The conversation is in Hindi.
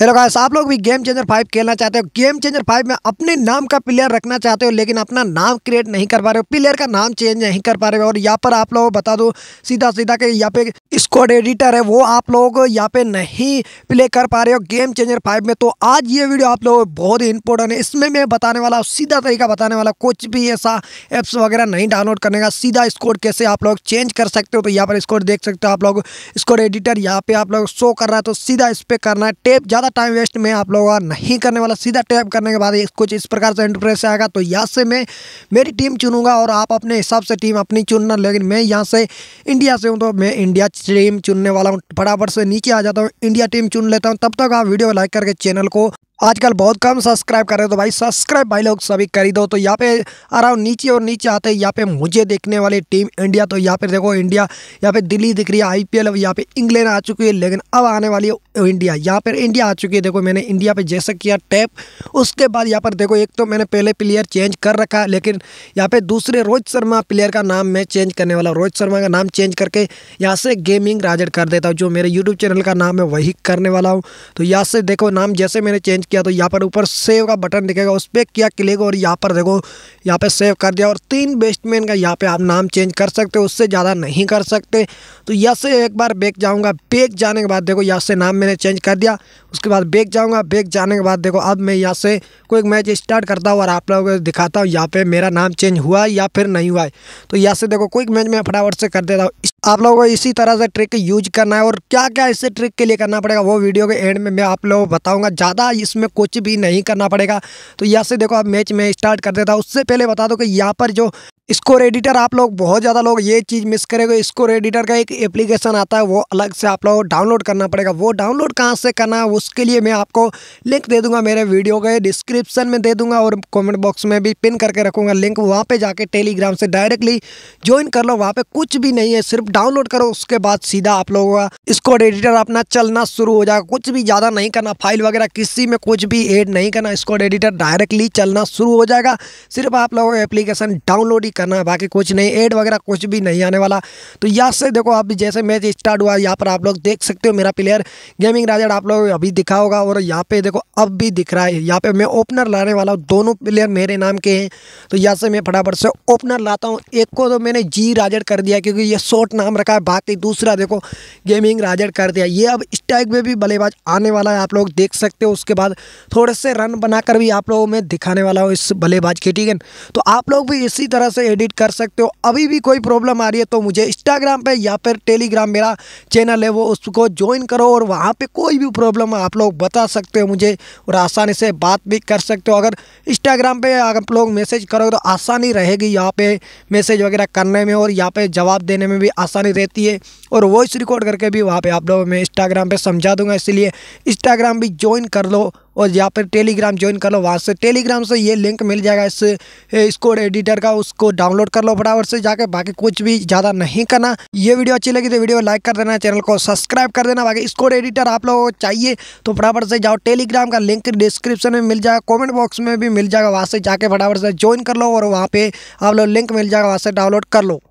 हेलो गाइस आप लोग भी गेम चेंजर फाइव खेलना चाहते हो गेम चेंजर फाइव में अपने नाम का प्लेयर रखना चाहते हो लेकिन अपना नाम क्रिएट नहीं कर पा रहे हो प्लेयर का नाम चेंज नहीं कर पा रहे हो और यहाँ पर आप लोगों को बता दो सीधा सीधा के यहाँ पे स्कॉड एडिटर है वो आप लोग यहाँ पे नहीं प्ले कर पा रहे हो गेम चेंजर फाइव में तो आज ये वीडियो आप लोगों को बहुत ही इंपॉर्टेंट है इसमें मैं बताने वाला सीधा तरीका बताने वाला कुछ भी ऐसा ऐप्स वगैरह नहीं डाउनलोड करने का सीधा स्कोर कैसे आप लोग चेंज कर सकते हो तो यहाँ पर स्कोर देख सकते हो आप लोग स्कोर एडिटर यहाँ पे आप लोग शो कर रहा है तो सीधा इस पर करना है टेप ज़्यादा ज़्यादा टाइम वेस्ट में आप लोगों का नहीं करने वाला सीधा टैप करने के बाद कुछ इस प्रकार से इंटरप्रेस आएगा तो यहाँ से मैं मेरी टीम चुनूंगा और आप अपने हिसाब से टीम अपनी चुनना लेकिन मैं यहाँ से इंडिया से हूँ तो मैं इंडिया टीम चुनने वाला हूँ फटाफट से नीचे आ जाता हूँ इंडिया टीम चुन लेता हूँ तब तक आप वीडियो लाइक करके चैनल को आजकल बहुत कम सब्सक्राइब कर रहे हो तो भाई सब्सक्राइब भाई लोग सभी कर दो तो यहाँ पे अराउंड नीचे और नीचे आते हैं यहाँ पे मुझे देखने वाली टीम इंडिया तो यहाँ पे देखो इंडिया यहाँ पे दिल्ली दिख रही है आईपीएल अब यहाँ पे इंग्लैंड आ चुकी है लेकिन अब आने वाली है इंडिया यहाँ पर इंडिया आ चुकी है देखो मैंने इंडिया पर जैसे किया टैप उसके बाद यहाँ पर देखो एक तो मैंने पहले प्लेयर चेंज कर रखा है लेकिन यहाँ पर दूसरे रोहित शर्मा प्लेयर का नाम मैं चेंज करने वाला रोहित शर्मा का नाम चेंज करके यहाँ से गेमिंग राजड कर देता हूँ जो मेरे यूट्यूब चैनल का नाम है वही करने वाला हूँ तो यहाँ से देखो नाम जैसे मैंने चेंज किया तो यहाँ पर ऊपर सेव का बटन दिखेगा उस पर किया क्लिक और यहाँ पर देखो यहाँ पे सेव कर दिया और तीन बेस्टमैन का यहाँ पे आप नाम चेंज कर सकते हो उससे ज़्यादा नहीं कर सकते तो यहाँ से एक बार बेक जाऊँगा बेच जाने के बाद देखो यहाँ से नाम मैंने चेंज कर दिया उसके बाद बेच जाऊँगा बेक जाने के बाद देखो अब मैं यहाँ से कोई मैच स्टार्ट करता हूँ और आप लोगों को दिखाता हूँ यहाँ पर मेरा नाम चेंज हुआ या फिर नहीं हुआ है तो यहाँ से देखो कोई मैच मैं फटाफट से कर देता हूँ आप लोगों को इसी तरह से ट्रिक यूज करना है और क्या क्या इससे ट्रिक के लिए करना पड़ेगा वो वीडियो के एंड में मैं आप लोगों को बताऊंगा ज़्यादा इसमें कुछ भी नहीं करना पड़ेगा तो यहाँ से देखो आप मैच में स्टार्ट कर देता उससे पहले बता दो कि यहाँ पर जो स्कोर एडिटर आप लोग बहुत ज़्यादा लोग ये चीज़ मिस करेंगे स्कोर एडिटर का एक एप्लीकेशन आता है वो अलग से आप को डाउनलोड करना पड़ेगा वो डाउनलोड कहाँ से करना है उसके लिए मैं आपको लिंक दे दूंगा मेरे वीडियो के डिस्क्रिप्शन में दे दूंगा और कमेंट बॉक्स में भी पिन करके रखूँगा लिंक वहाँ पर जाके टेलीग्राम से डायरेक्टली ज्वाइन कर लो वहाँ पर कुछ भी नहीं है सिर्फ डाउनलोड करो उसके बाद सीधा आप लोगों का इसको एडिटर अपना चलना शुरू हो जाएगा कुछ भी ज़्यादा नहीं करना फाइल वगैरह किसी में कुछ भी एड नहीं करना इसको एडिटर डायरेक्टली चलना शुरू हो जाएगा सिर्फ आप लोगों को एप्लीकेशन डाउनलोड ही करना है बाकी कुछ नहीं एड वगैरह कुछ भी नहीं आने वाला तो यहाँ से देखो आप जैसे मैच स्टार्ट हुआ यहाँ पर आप लोग देख सकते हो मेरा प्लेयर गेमिंग राजर आप लोग अभी दिखा होगा और यहाँ पे देखो अब भी दिख रहा है यहाँ पे मैं ओपनर लाने वाला हूँ दोनों प्लेयर मेरे नाम के हैं तो यहाँ से मैं फटाफट से ओपनर लाता हूँ एक को तो मैंने जी राजर कर दिया क्योंकि ये शॉर्ट नाम रखा है बाकी दूसरा देखो गेमिंग राजड कर दिया ये अब स्ट्राइक में भी बल्लेबाज आने वाला है आप लोग देख सकते हो उसके बाद थोड़े से रन बनाकर भी आप लोगों में दिखाने वाला हूँ इस बल्लेबाज के ठीक है तो आप लोग भी इसी तरह से एडिट कर सकते हो अभी भी कोई प्रॉब्लम आ रही है तो मुझे इंस्टाग्राम पर या फिर टेलीग्राम मेरा चैनल है वो उसको ज्वाइन करो और वहाँ पर कोई भी प्रॉब्लम आप लोग बता सकते हो मुझे और आसानी से बात भी कर सकते हो अगर इंस्टाग्राम पर आप लोग मैसेज करोगे तो आसानी रहेगी यहाँ पर मैसेज वगैरह करने में और यहाँ पर जवाब देने में भी आसान आसानी रहती है और वॉइस रिकॉर्ड करके भी वहाँ पे आप लोगों में इंस्टाग्राम पे समझा दूंगा इसलिए इंस्टाग्राम भी ज्वाइन कर लो और या फिर टेलीग्राम ज्वाइन कर लो वहाँ से टेलीग्राम से ये लिंक मिल जाएगा इस इसको एडिटर का उसको डाउनलोड कर लो फटाफट से जाकर बाकी कुछ भी ज़्यादा नहीं करना ये वीडियो अच्छी लगी तो वीडियो लाइक कर देना चैनल को सब्सक्राइब कर देना बाकी इसको एडिटर आप लोगों को चाहिए तो फटाफट से जाओ टेलीग्राम का लिंक डिस्क्रिप्शन में मिल जाएगा कॉमेंट बॉक्स में भी मिल जाएगा वहाँ से जाके फटाफट से ज्वाइन कर लो और वहाँ पर आप लोग लिंक मिल जाएगा वहाँ से डाउनलोड कर लो